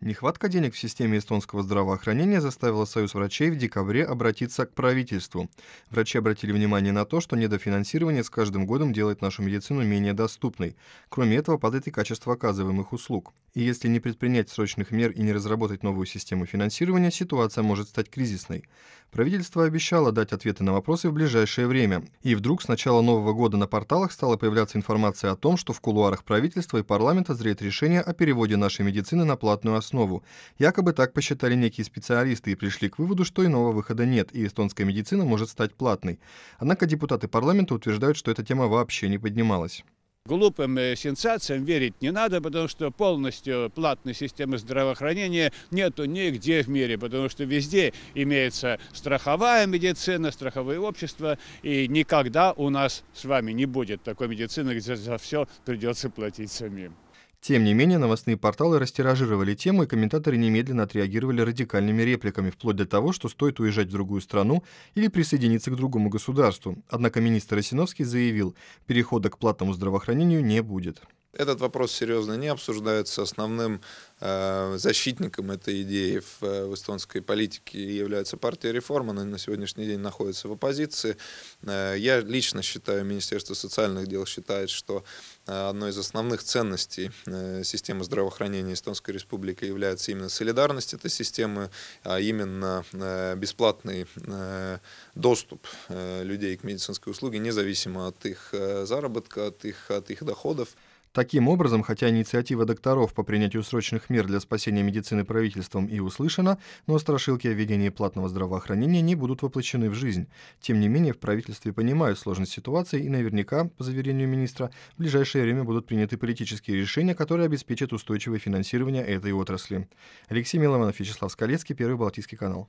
Нехватка денег в системе эстонского здравоохранения заставила Союз врачей в декабре обратиться к правительству. Врачи обратили внимание на то, что недофинансирование с каждым годом делает нашу медицину менее доступной. Кроме этого, падает и качество оказываемых услуг. И если не предпринять срочных мер и не разработать новую систему финансирования, ситуация может стать кризисной. Правительство обещало дать ответы на вопросы в ближайшее время. И вдруг с начала Нового года на порталах стала появляться информация о том, что в кулуарах правительства и парламента зреет решение о переводе нашей медицины на платную основу. Якобы так посчитали некие специалисты и пришли к выводу, что иного выхода нет, и эстонская медицина может стать платной. Однако депутаты парламента утверждают, что эта тема вообще не поднималась. Глупым э, сенсациям верить не надо, потому что полностью платной системы здравоохранения нету нигде в мире, потому что везде имеется страховая медицина, страховые общества, и никогда у нас с вами не будет такой медицины, где за все придется платить самим. Тем не менее, новостные порталы растиражировали тему, и комментаторы немедленно отреагировали радикальными репликами, вплоть до того, что стоит уезжать в другую страну или присоединиться к другому государству. Однако министр Осиновский заявил, перехода к платному здравоохранению не будет. Этот вопрос серьезно не обсуждается. Основным э, защитником этой идеи в, э, в эстонской политике является партия реформа, она на сегодняшний день находится в оппозиции. Э, я лично считаю, Министерство социальных дел считает, что э, одной из основных ценностей э, системы здравоохранения Эстонской Республики является именно солидарность этой системы, а именно э, бесплатный э, доступ э, людей к медицинской услуге, независимо от их э, заработка, от их, от их доходов. Таким образом, хотя инициатива докторов по принятию срочных мер для спасения медицины правительством и услышана, но страшилки о введении платного здравоохранения не будут воплощены в жизнь. Тем не менее, в правительстве понимают сложность ситуации и наверняка, по заверению министра, в ближайшее время будут приняты политические решения, которые обеспечат устойчивое финансирование этой отрасли. Алексей Милованов, Вячеслав Скалецкий, Первый Балтийский канал.